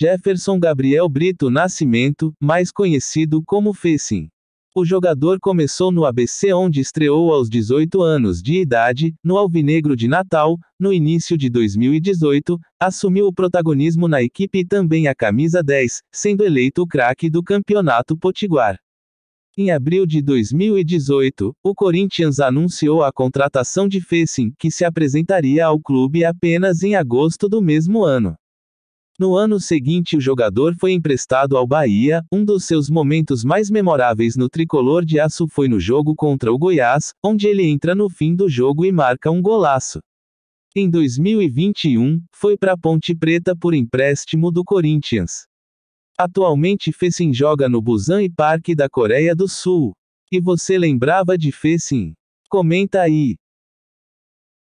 Jefferson Gabriel Brito Nascimento, mais conhecido como Fecim. O jogador começou no ABC onde estreou aos 18 anos de idade, no Alvinegro de Natal, no início de 2018, assumiu o protagonismo na equipe e também a camisa 10, sendo eleito o craque do Campeonato Potiguar. Em abril de 2018, o Corinthians anunciou a contratação de Fessing, que se apresentaria ao clube apenas em agosto do mesmo ano. No ano seguinte, o jogador foi emprestado ao Bahia. Um dos seus momentos mais memoráveis no tricolor de aço foi no jogo contra o Goiás, onde ele entra no fim do jogo e marca um golaço. Em 2021, foi para Ponte Preta por empréstimo do Corinthians. Atualmente Fessin joga no Busan e Parque da Coreia do Sul. E você lembrava de Fessin? Comenta aí.